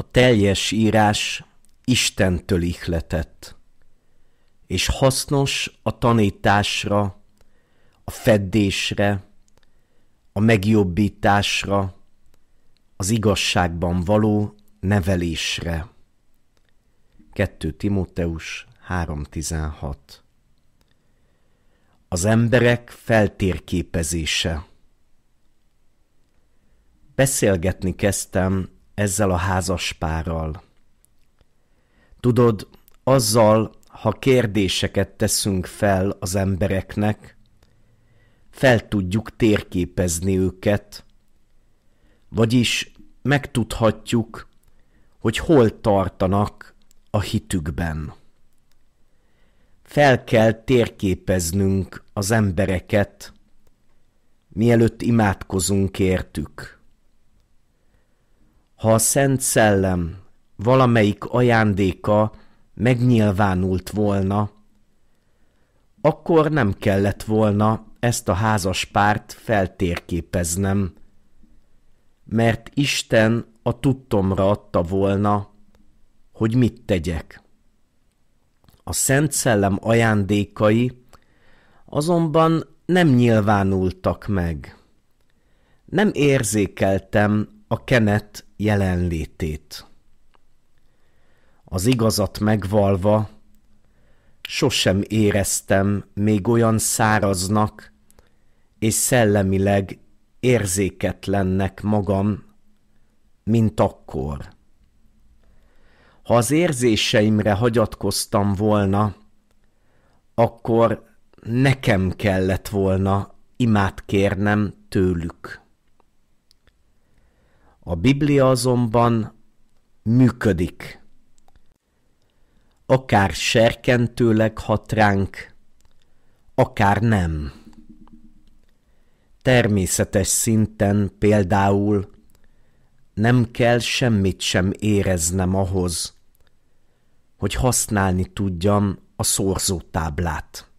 a teljes írás Istentől ihletett, és hasznos a tanításra, a feddésre, a megjobbításra, az igazságban való nevelésre. 2 Timóteus 3.16 Az emberek feltérképezése Beszélgetni kezdtem ezzel a házaspárral. Tudod, azzal, ha kérdéseket teszünk fel az embereknek, fel tudjuk térképezni őket, vagyis megtudhatjuk, hogy hol tartanak a hitükben. Fel kell térképeznünk az embereket, mielőtt imádkozunk értük ha a Szent Szellem valamelyik ajándéka megnyilvánult volna, akkor nem kellett volna ezt a házas párt feltérképeznem, mert Isten a tudtomra adta volna, hogy mit tegyek. A Szent Szellem ajándékai azonban nem nyilvánultak meg. Nem érzékeltem a Kenet jelenlétét. Az igazat megvalva, sosem éreztem még olyan száraznak és szellemileg érzéketlennek magam, mint akkor. Ha az érzéseimre hagyatkoztam volna, akkor nekem kellett volna imát kérnem tőlük. A Biblia azonban működik. Akár serkentőleg hat ránk, akár nem. Természetes szinten például nem kell semmit sem éreznem ahhoz, hogy használni tudjam a szorzótáblát.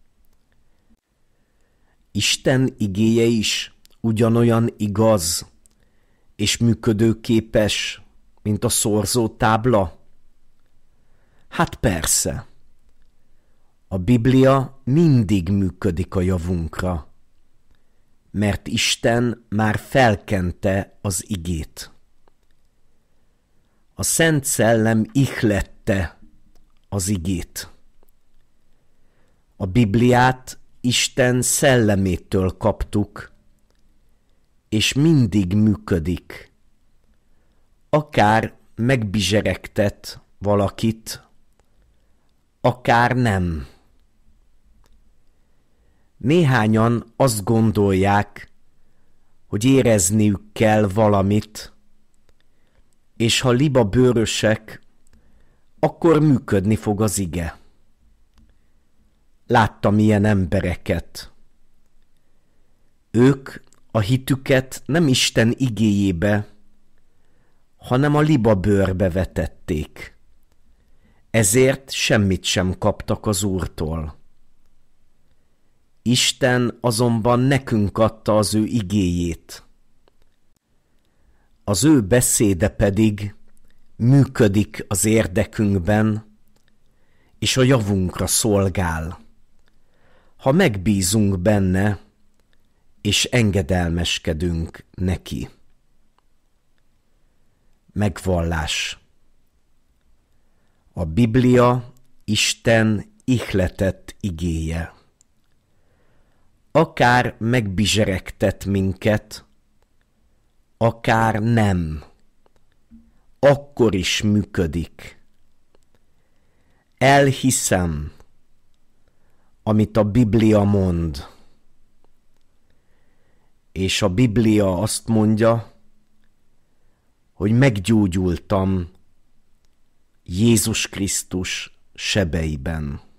Isten igéje is ugyanolyan igaz, és működőképes, mint a szorzó tábla? Hát persze. A Biblia mindig működik a javunkra, mert Isten már felkente az igét. A Szent Szellem ihlette az igét. A Bibliát Isten szellemétől kaptuk – és mindig működik. Akár megbizseregtet valakit, akár nem. Néhányan azt gondolják, hogy érezniük kell valamit, és ha liba bőrösek, akkor működni fog az ige. Láttam ilyen embereket. Ők a hitüket nem Isten igéjébe, hanem a liba bőrbe vetették. Ezért semmit sem kaptak az Úrtól. Isten azonban nekünk adta az ő igéjét. Az ő beszéde pedig működik az érdekünkben, és a javunkra szolgál. Ha megbízunk benne, és engedelmeskedünk neki. Megvallás A Biblia Isten ihletett igéje. Akár megbizseregtet minket, akár nem, akkor is működik. Elhiszem, amit a Biblia mond és a Biblia azt mondja, hogy meggyógyultam Jézus Krisztus sebeiben.